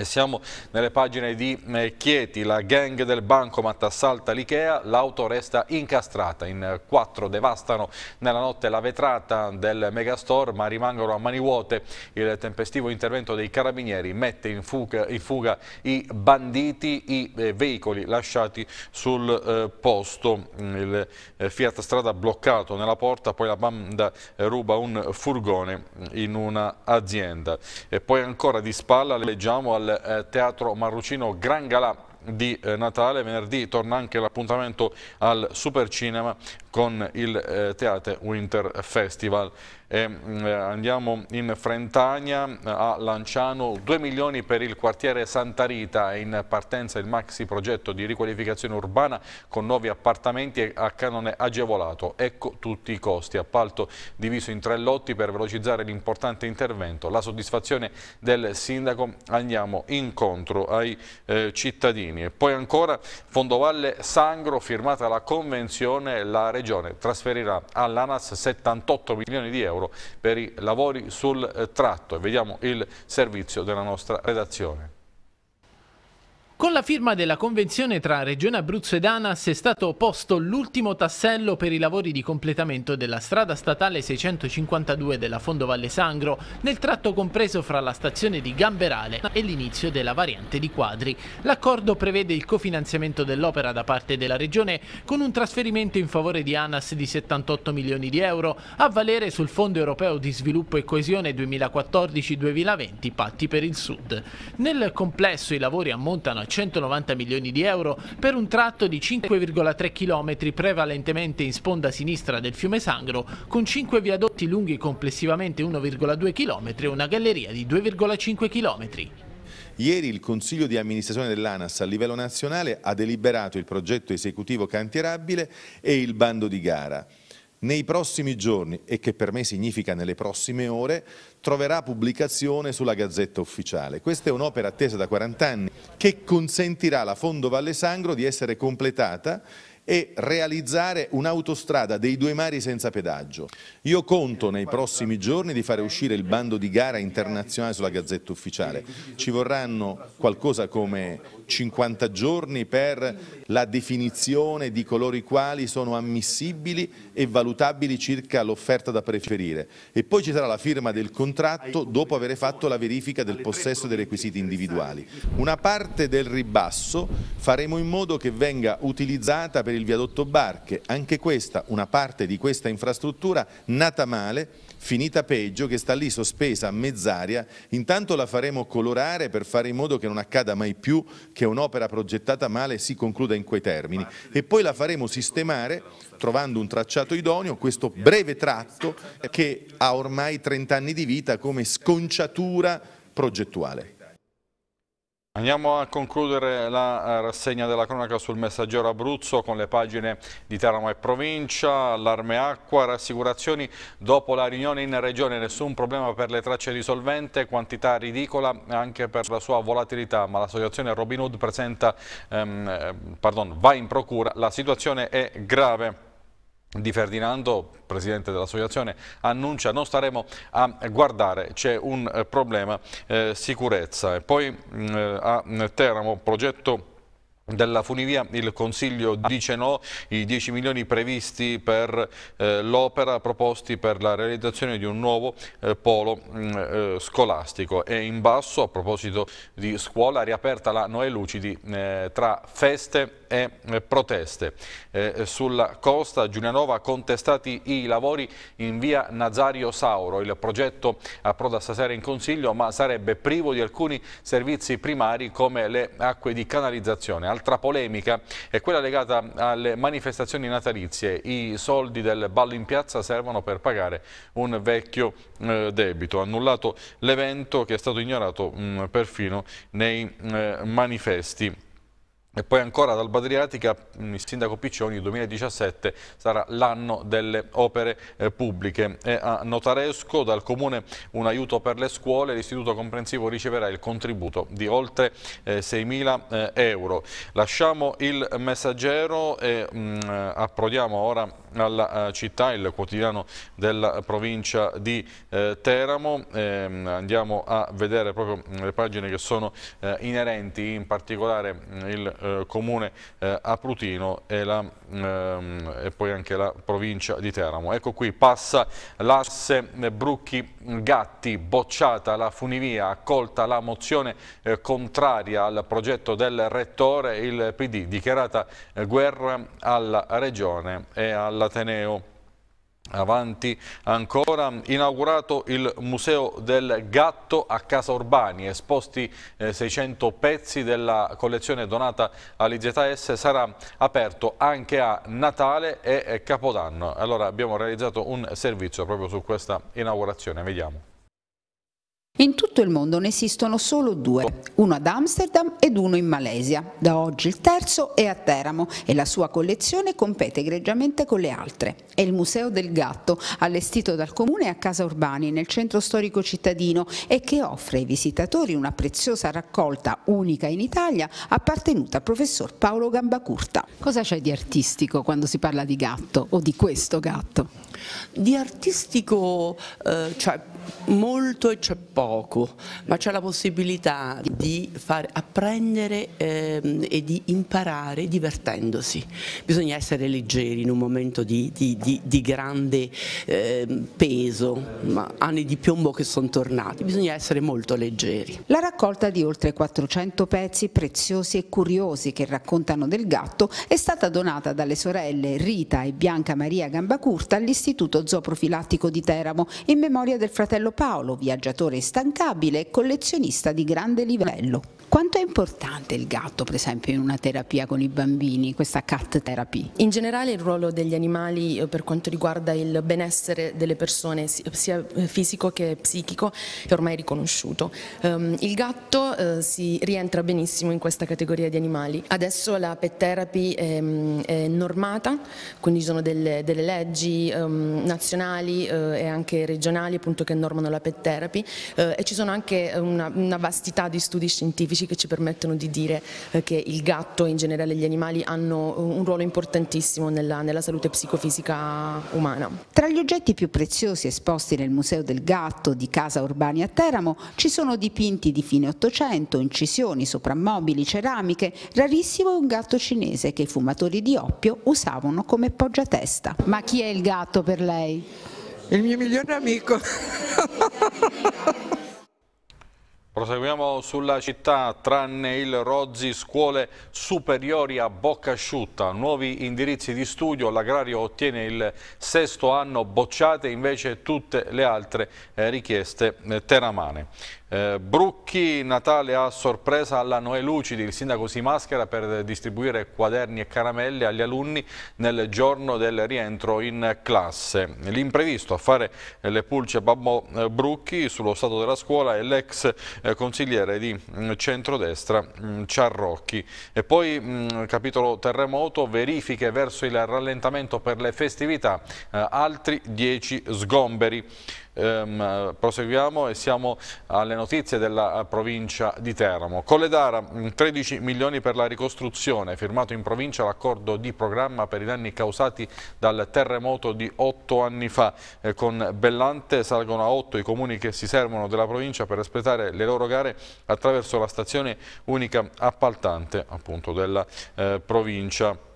Siamo nelle pagine di eh, Chieti, la gang del bancomat assalta l'Ikea, l'auto resta incastrata, in eh, quattro devastano nella notte la vetrata del megastore ma rimangono a mani vuote, il tempestivo intervento dei carabinieri mette in fuga, in fuga i banditi, i eh, veicoli lasciati sul posto, mm, il Fiat strada bloccato nella porta, poi la banda ruba un furgone in un'azienda e poi ancora di spalla leggiamo al eh, Teatro Marrucino Gran Galà di eh, Natale, venerdì torna anche l'appuntamento al Supercinema con il eh, Teatro Winter Festival. Mm, eh, andiamo in Frentania eh, a Lanciano, 2 milioni per il quartiere Santa Rita, è in partenza il maxi progetto di riqualificazione urbana con nuovi appartamenti a canone agevolato, ecco tutti i costi, appalto diviso in tre lotti per velocizzare l'importante intervento, la soddisfazione del sindaco, andiamo incontro ai eh, cittadini e poi ancora Fondovalle Sangro, firmata la convenzione, la regione trasferirà all'ANAS 78 milioni di euro euro per i lavori sul eh, tratto e vediamo il servizio della nostra redazione. Con la firma della convenzione tra Regione Abruzzo ed ANAS è stato posto l'ultimo tassello per i lavori di completamento della strada statale 652 della Fondo Valle Sangro, nel tratto compreso fra la stazione di Gamberale e l'inizio della variante di Quadri. L'accordo prevede il cofinanziamento dell'opera da parte della Regione con un trasferimento in favore di ANAS di 78 milioni di euro, a valere sul Fondo Europeo di Sviluppo e Coesione 2014-2020 Patti per il Sud. Nel complesso i lavori ammontano a 190 milioni di euro per un tratto di 5,3 km prevalentemente in sponda sinistra del fiume Sangro, con 5 viadotti lunghi complessivamente 1,2 km e una galleria di 2,5 km. Ieri il Consiglio di amministrazione dell'ANAS a livello nazionale ha deliberato il progetto esecutivo cantierabile e il bando di gara. Nei prossimi giorni, e che per me significa nelle prossime ore, troverà pubblicazione sulla Gazzetta Ufficiale. Questa è un'opera attesa da 40 anni che consentirà alla Fondo Valle Sangro di essere completata e realizzare un'autostrada dei due mari senza pedaggio. Io conto nei prossimi giorni di fare uscire il bando di gara internazionale sulla Gazzetta Ufficiale. Ci vorranno qualcosa come 50 giorni per la definizione di coloro i quali sono ammissibili e valutabili circa l'offerta da preferire e poi ci sarà la firma del contratto dopo aver fatto la verifica del possesso dei requisiti individuali. Una parte del ribasso faremo in modo che venga utilizzata per il viadotto Barche, anche questa, una parte di questa infrastruttura nata male finita peggio, che sta lì sospesa a mezz'aria, intanto la faremo colorare per fare in modo che non accada mai più che un'opera progettata male si concluda in quei termini e poi la faremo sistemare trovando un tracciato idoneo, questo breve tratto che ha ormai 30 anni di vita come sconciatura progettuale. Andiamo a concludere la eh, rassegna della cronaca sul messaggero Abruzzo con le pagine di Teramo e Provincia, allarme acqua, rassicurazioni dopo la riunione in regione, nessun problema per le tracce di solvente, quantità ridicola anche per la sua volatilità, ma l'associazione Robin Hood presenta, ehm, eh, pardon, va in procura, la situazione è grave. Di Ferdinando, presidente dell'associazione, annuncia non staremo a guardare, c'è un eh, problema eh, sicurezza. E poi mh, mm, eh, a Teramo, progetto della funivia il Consiglio dice no, i 10 milioni previsti per eh, l'opera proposti per la realizzazione di un nuovo eh, polo mh, mm, eh, scolastico e in basso a proposito di scuola riaperta la Noè Lucidi eh, tra feste e eh, proteste. Eh, sulla costa Giulianova contestati i lavori in via Nazario Sauro. Il progetto approda stasera in Consiglio ma sarebbe privo di alcuni servizi primari come le acque di canalizzazione. Altra polemica è quella legata alle manifestazioni natalizie. I soldi del ballo in piazza servono per pagare un vecchio eh, debito. Annullato l'evento che è stato ignorato mm, perfino nei manifesti. E poi ancora dal Badriatica, mm, il sindaco Piccioni, il 2017 sarà l'anno delle opere eh, pubbliche. E a Notaresco, dal Comune un aiuto per le scuole, l'Istituto Comprensivo riceverà il contributo di oltre eh, 6.000 eh, euro. Lasciamo il messaggero e mh, mm, eh, approdiamo ora alla eh, città, il quotidiano della provincia di eh, Teramo. Eh, andiamo a vedere proprio mm, le pagine che sono eh, inerenti, in particolare mm, il eh, comune eh, Aprutino e, la, mm, ehm, e, poi anche la provincia di Teramo. Ecco qui passa l'asse Brucchi-Gatti, bocciata la funivia, accolta la mozione contraria al progetto del rettore, il PD, dichiarata guerra alla regione e alla dell'Ateneo. Avanti ancora, inaugurato il Museo del Gatto a Casa Urbani, esposti 600 eh, pezzi della collezione donata all'IZS, sarà aperto anche a Natale e eh, Capodanno. Allora abbiamo realizzato un servizio proprio su questa inaugurazione, vediamo. In tutto il mondo ne esistono solo due, uno ad Amsterdam ed uno in Malesia. Da oggi il terzo è a Teramo e la sua collezione compete egregiamente con le altre. È il Museo del Gatto, allestito dal comune a Casa Urbani nel centro storico cittadino e che offre ai visitatori una preziosa raccolta unica in Italia appartenuta al professor Paolo Gambacurta. Cosa c'è di artistico quando si parla di gatto o di questo gatto? Di artistico eh, c'è molto e c'è poco, ma c'è la possibilità di far apprendere eh, e di imparare divertendosi. Bisogna essere leggeri in un momento di, di, di, di grande eh, peso, anni di piombo che sono tornati, bisogna essere molto leggeri. La raccolta di oltre 400 pezzi preziosi e curiosi che raccontano del gatto è stata donata dalle sorelle Rita e Bianca Maria Gambacurta all'Istituto all'Istituto Zooprofilattico di Teramo in memoria del fratello Paolo, viaggiatore instancabile e collezionista di grande livello. Quanto è importante il gatto per esempio in una terapia con i bambini, questa cat therapy? In generale il ruolo degli animali eh, per quanto riguarda il benessere delle persone sia eh, fisico che psichico è ormai riconosciuto. Ehm, il gatto eh, si rientra benissimo in questa categoria di animali. Adesso la pet therapy ehm, è normata, quindi sono delle, delle leggi ehm, Ehm, nazionali eh, e anche regionali appunto, che normano la pet therapy eh, e ci sono anche una, una, vastità di studi scientifici che ci permettono di dire eh, che il gatto e in generale gli animali hanno un ruolo importantissimo nella, nella salute psicofisica umana. Tra gli oggetti più preziosi esposti nel Museo del Gatto di Casa Urbani a Teramo ci sono dipinti di fine Ottocento, incisioni, soprammobili, ceramiche, rarissimo un gatto cinese che i fumatori di oppio usavano come poggiatesta. Ma chi è il gatto? per lei? Il mio migliore amico. Proseguiamo sulla città, tranne il Rozzi, scuole superiori a bocca asciutta, nuovi indirizzi di studio, l'agrario ottiene il sesto anno bocciate invece tutte le altre eh, richieste eh, teramane. Eh, Brucchi, Natale a sorpresa alla Noè Lucidi, il sindaco si maschera per distribuire quaderni e caramelle agli alunni nel giorno del rientro in classe. L'imprevisto a fare le pulce Babbo eh, Brucchi sullo stato della scuola è l'ex eh, consigliere di mm, centrodestra mm, Ciarrocchi. E poi mm, capitolo terremoto, verifiche verso il rallentamento per le festività, eh, altri 10 sgomberi. Ehm, proseguiamo e siamo alle notizie della eh, provincia di Teramo. Colledara, 13 mm, milioni per la ricostruzione, firmato in provincia l'accordo di programma per i danni causati dal terremoto di 8 anni fa. Eh, con Bellante salgono a 8 i comuni che si servono della provincia per espletare le loro gare attraverso la stazione unica appaltante appunto, della eh, provincia.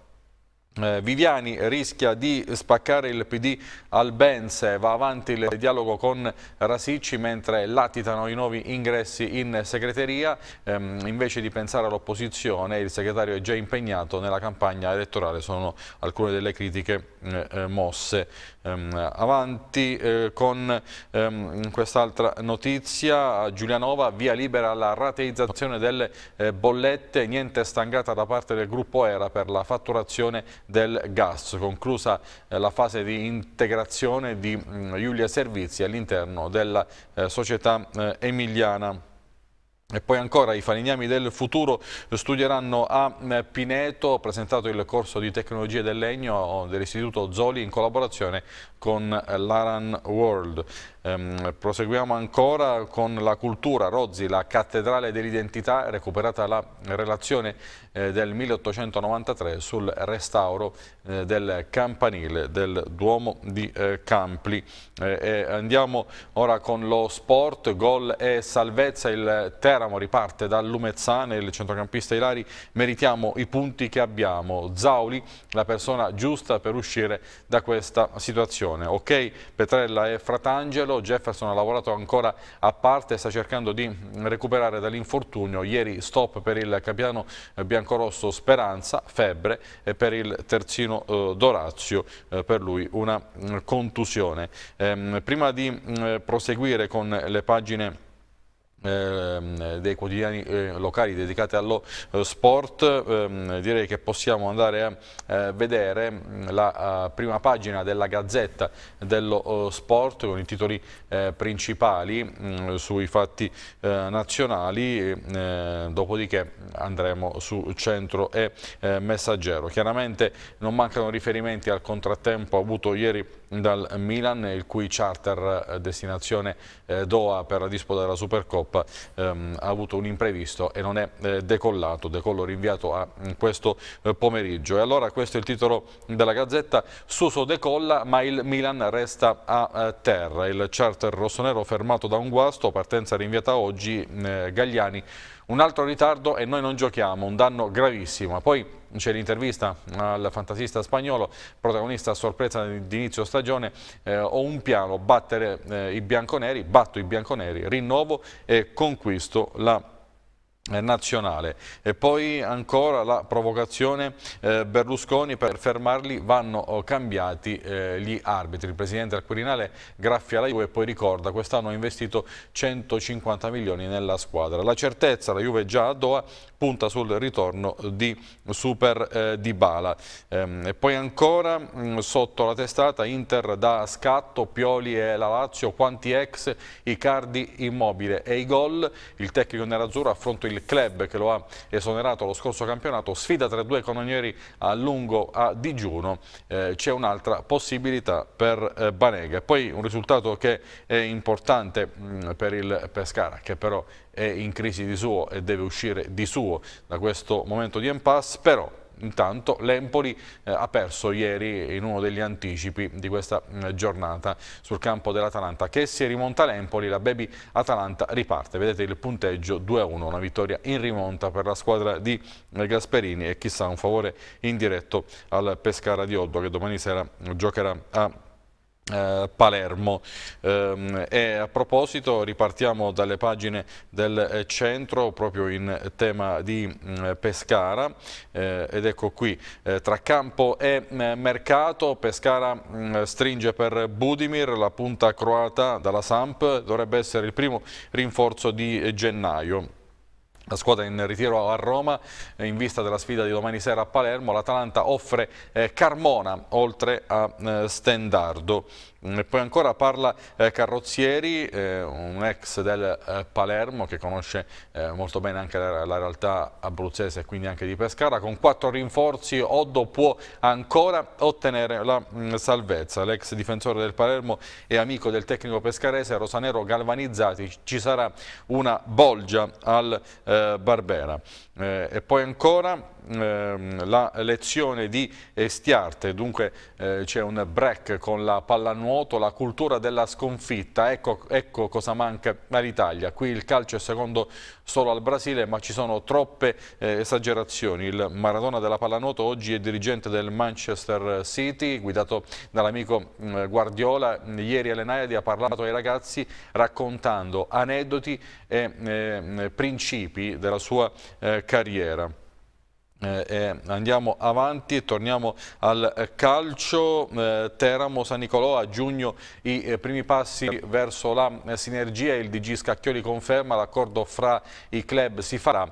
Eh, Viviani rischia di spaccare il PD al Bense, va avanti il dialogo con Rasicci mentre latitano i nuovi ingressi in segreteria, ehm, invece di pensare all'opposizione il segretario è già impegnato nella campagna elettorale, sono alcune delle critiche eh, eh mosse. Ehm, avanti eh, con ehm, quest'altra notizia, Giulianova via libera alla rateizzazione delle eh, bollette, niente stangata da parte del gruppo ERA per la fatturazione del gas, conclusa eh, la fase di integrazione di mm, Giulia Servizi all'interno della eh, società eh, emiliana. E poi ancora i falegnami del futuro studieranno a Pineto, presentato il corso di tecnologie del legno dell'Istituto Zoli in collaborazione con l'Aran World. Ehm, proseguiamo ancora con la cultura, Rozzi, la cattedrale dell'identità, recuperata la relazione eh, del 1893 sul restauro eh, del campanile del Duomo di eh, Campli. Eh, andiamo ora con lo sport, gol e salvezza, il Teramo riparte dal Lumezzane, il centrocampista Ilari, meritiamo i punti che abbiamo, Zauli la persona giusta per uscire da questa situazione. Ok, Petrella e Fratangelo cielo, Jefferson ha lavorato ancora a parte sta cercando di recuperare dall'infortunio. Ieri stop per il capitano biancorosso Speranza, febbre e per il terzino eh, Dorazio, eh, per lui una contusione. Eh, prima di mm, eh, proseguire con le pagine Ehm, dei quotidiani eh, locali dedicati allo eh, sport ehm, direi che possiamo andare a eh, vedere mm, la prima pagina della Gazzetta dello Sport con i titoli principali mm, sui fatti nazionali dopodiché andremo su Centro e Messaggero chiaramente non mancano riferimenti al contrattempo avuto ieri dal Milan, il cui charter eh, destinazione eh, Doha per la disputa della Supercoppa ehm, ha avuto un imprevisto e non è eh, decollato, decollo rinviato a mm, questo pomeriggio. E allora questo è il titolo della Gazzetta, Suso decolla ma il Milan resta a terra, il charter rossonero fermato da un guasto, partenza rinviata oggi, mm, eh, Gagliani un altro ritardo e noi non giochiamo, un danno gravissimo. Poi c'è l'intervista al fantasista spagnolo, protagonista a sorpresa d'inizio stagione, eh, ho un piano, battere eh, i bianconeri, batto i bianconeri, rinnovo e conquisto la eh, nazionale e poi ancora la provocazione eh, Berlusconi per fermarli vanno oh, cambiati eh, gli arbitri il presidente del Quirinale graffia la Juve e poi ricorda quest'anno ha investito 150 milioni nella squadra la certezza la Juve già a Doha punta sul ritorno di Super eh, Dybala ehm, e poi ancora mh, mm, sotto la testata Inter da scatto Pioli e la Lazio quanti ex Icardi immobile e i gol il tecnico nerazzurro affronta il il club che lo ha esonerato lo scorso campionato, sfida tra due canonieri a lungo a digiuno, eh, c'è un'altra possibilità per eh, Banega. Poi un risultato che è importante mh, mm, per il Pescara, che però è in crisi di suo e deve uscire di suo da questo momento di impasse, però Intanto l'Empoli eh, ha perso ieri in uno degli anticipi di questa mh, mm, giornata sul campo dell'Atalanta che si rimonta l'Empoli, la Baby Atalanta riparte, vedete il punteggio 2-1, una vittoria in rimonta per la squadra di eh, Gasperini e chissà un favore indiretto al Pescara di Oddo che domani sera mm, giocherà a eh, Palermo. Ehm, e a proposito ripartiamo dalle pagine del eh, centro proprio in tema di mm, Pescara eh, ed ecco qui tra campo e mercato Pescara mm, stringe per Budimir la punta croata dalla Samp dovrebbe essere il primo rinforzo di gennaio. La squadra in ritiro a Roma eh, in vista della sfida di domani sera a Palermo. L'Atalanta offre eh, Carmona oltre a eh, Stendardo. Mm, e Poi ancora parla eh, Carrozzieri, eh, un ex del eh, Palermo che conosce eh, molto bene anche la, la, realtà abruzzese e quindi anche di Pescara. Con quattro rinforzi Oddo può ancora ottenere la mh, mm, salvezza. L'ex difensore del Palermo e amico del tecnico pescarese Rosanero Galvanizzati. Ci sarà una bolgia al eh, Barbera. Eh, e poi ancora ehm, la lezione di Estiarte, dunque eh, c'è un break con la pallanuoto, la cultura della sconfitta, ecco, ecco cosa manca all'Italia, qui il calcio è secondo solo al Brasile ma ci sono troppe eh, esagerazioni, il Maradona della pallanuoto oggi è dirigente del Manchester City, guidato dall'amico eh, Guardiola, ieri Elenaiadi ha parlato ai ragazzi raccontando aneddoti e eh, mm, principi della sua eh, carriera. Eh, eh, andiamo avanti torniamo al eh, calcio eh, Teramo San Nicolò a giugno i eh, primi passi verso la eh, sinergia il DG Scacchioli conferma l'accordo fra i club si farà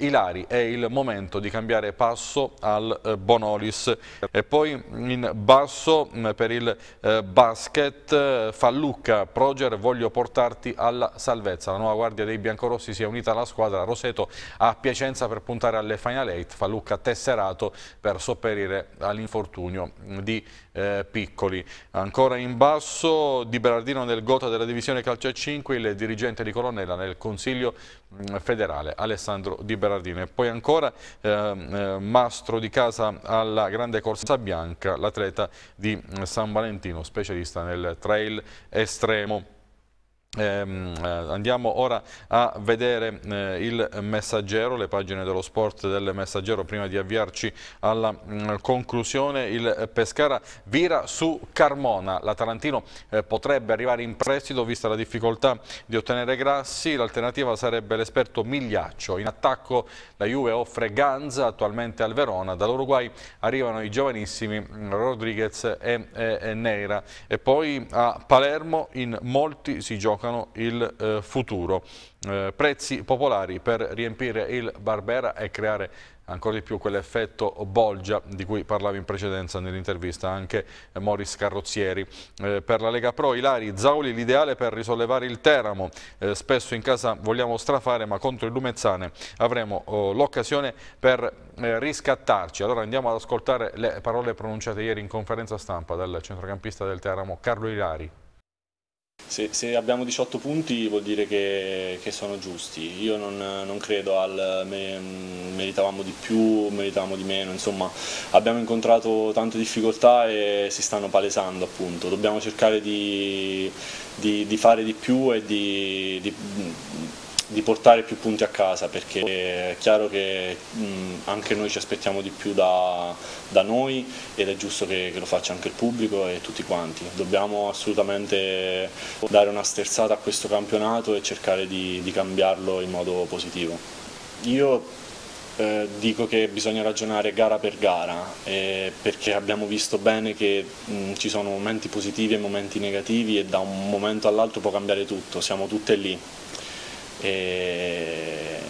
Ilari è il momento di cambiare passo al Bonolis e poi in basso mm, per il basket Fallucca Proger voglio portarti alla salvezza la nuova guardia dei biancorossi si è unita alla squadra Roseto a Piacenza per puntare alle Final 8 Coppa Luca Tesserato per sopperire all'infortunio di eh, Piccoli. Ancora in basso Di Berardino nel gota della divisione calcio a 5, il dirigente di Colonnella nel Consiglio mm, federale Alessandro Di Berardino e poi ancora eh, eh, mastro di casa alla grande corsa bianca l'atleta di mm, San Valentino specialista nel trail estremo Ehm, eh, andiamo ora a vedere eh, il messaggero, le pagine dello sport del messaggero prima di avviarci alla mm, conclusione. Il Pescara vira su Carmona, l'Atalantino eh, potrebbe arrivare in prestito vista la difficoltà di ottenere grassi, l'alternativa sarebbe l'esperto Migliaccio. In attacco la Juve offre Ganza attualmente al Verona, dall'Uruguay arrivano i giovanissimi mm, Rodriguez e Neira e poi a Palermo in molti si giocano toccano il eh, futuro. Eh, prezzi popolari per riempire il Barbera e creare ancora di più quell'effetto bolgia di cui parlavo in precedenza nell'intervista anche Morris Carrozzieri. Eh, per la Lega Pro Ilari Zauli l'ideale per risollevare il Teramo, eh, spesso in casa vogliamo strafare ma contro il Lumezzane avremo oh, l'occasione per eh, riscattarci. Allora andiamo ad ascoltare le parole pronunciate ieri in conferenza stampa dal centrocampista del Teramo Carlo Ilari. Se, se, abbiamo 18 punti vuol dire che, che sono giusti, io non, non credo al me, meritavamo di più, meritavamo di meno, insomma abbiamo incontrato tante difficoltà e si stanno palesando appunto, dobbiamo cercare di, di, di fare di più e di, di di portare più punti a casa perché è chiaro che mh, anche noi ci aspettiamo di più da, da noi ed è giusto che, che, lo faccia anche il pubblico e tutti quanti. Dobbiamo assolutamente dare una sterzata a questo campionato e cercare di, di cambiarlo in modo positivo. Io eh, dico che bisogna ragionare gara per gara eh, perché abbiamo visto bene che mh, ci sono momenti positivi e momenti negativi e da un momento all'altro può cambiare tutto, siamo tutte lì. E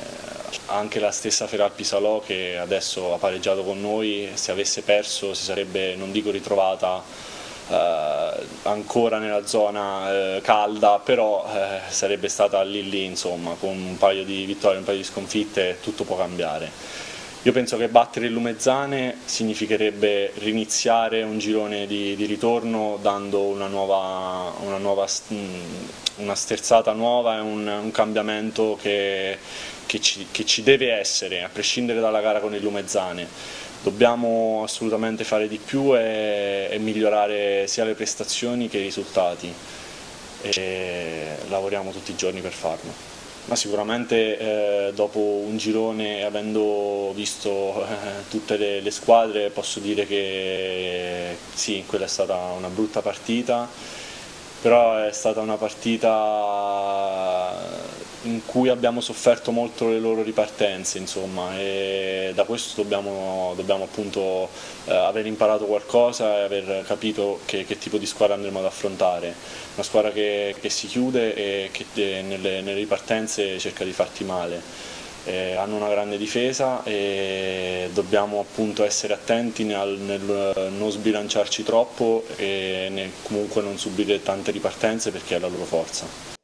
anche la stessa Feral Pisalò che adesso ha pareggiato con noi, se avesse perso si sarebbe, non dico ritrovata eh, ancora nella zona eh, calda, però eh, sarebbe stata lì lì insomma, con un paio di vittorie, un paio di sconfitte tutto può cambiare. Io penso che battere il Lumezzane significherebbe riniziare un girone di, di ritorno dando una, nuova, una, nuova, mm, una sterzata nuova e un, un cambiamento che, che, ci, che ci deve essere, a prescindere dalla gara con il Lumezzane dobbiamo assolutamente fare di più e, e, migliorare sia le prestazioni che i risultati e lavoriamo tutti i giorni per farlo. Ma sicuramente eh, dopo un girone, avendo visto eh, tutte le, le, squadre, posso dire che eh, sì, quella è stata una brutta partita, però è stata una partita in cui abbiamo sofferto molto le loro ripartenze, insomma, e da questo dobbiamo, dobbiamo appunto eh, aver imparato qualcosa e aver capito che, che, tipo di squadra andremo ad affrontare. Una squadra che, che si chiude e che eh, nelle, nelle ripartenze cerca di farti male. Eh, hanno una grande difesa e dobbiamo appunto essere attenti nel, nel non sbilanciarci troppo e nel, comunque non subire tante ripartenze perché è la loro forza.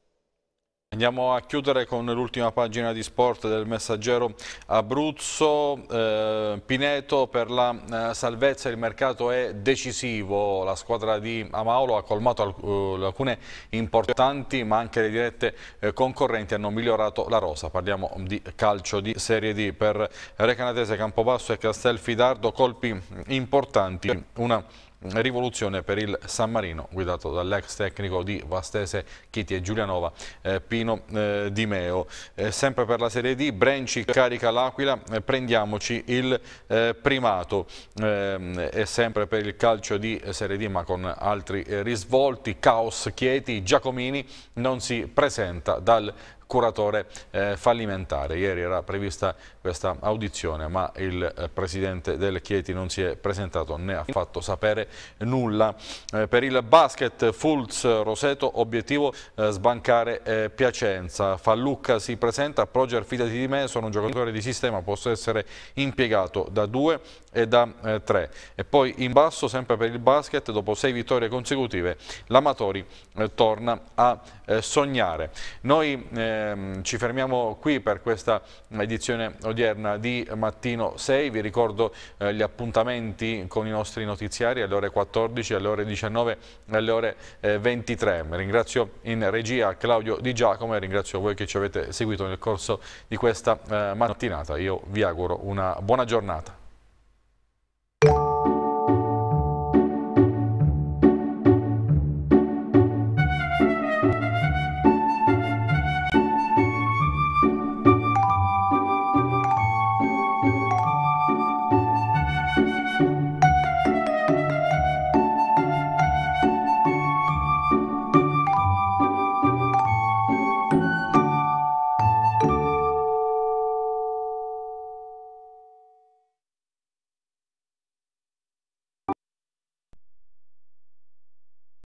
Andiamo a chiudere con l'ultima pagina di sport del messaggero Abruzzo, eh, Pineto per la eh, salvezza il mercato è decisivo, la squadra di Amaolo ha colmato alc eh, alcune importanti ma anche le dirette eh, concorrenti hanno migliorato la rosa, parliamo di calcio di Serie D per Recanatese, Campobasso e Castelfidardo, colpi importanti, una rivoluzione per il San Marino guidato dall'ex tecnico di Vastese Chiti e Giulianova eh, Pino eh, Di Meo. Eh, sempre per la Serie D, Brenci carica l'Aquila, eh, prendiamoci il eh, primato e eh, sempre per il calcio di Serie D ma con altri risvolti, Caos Chieti, Giacomini non si presenta dal curatore eh, fallimentare. Ieri era prevista questa audizione ma il eh, presidente del Chieti non si è presentato né ha fatto sapere nulla. Eh, per il basket Fulz Roseto obiettivo eh, sbancare eh, Piacenza. Fallucca si presenta, Proger fidati di me, sono un giocatore di sistema, posso essere impiegato da due e da eh, tre. E poi in basso sempre per il basket dopo sei vittorie consecutive l'Amatori torna a sognare. Noi ehm, ci fermiamo qui per questa edizione odierna di Mattino 6. Vi ricordo eh, gli appuntamenti con i nostri notiziari alle ore 14, alle ore 19 e alle ore eh, 23. Ringrazio in regia Claudio Di Giacomo e ringrazio voi che ci avete seguito nel corso di questa eh, mattinata. Io vi auguro una buona giornata.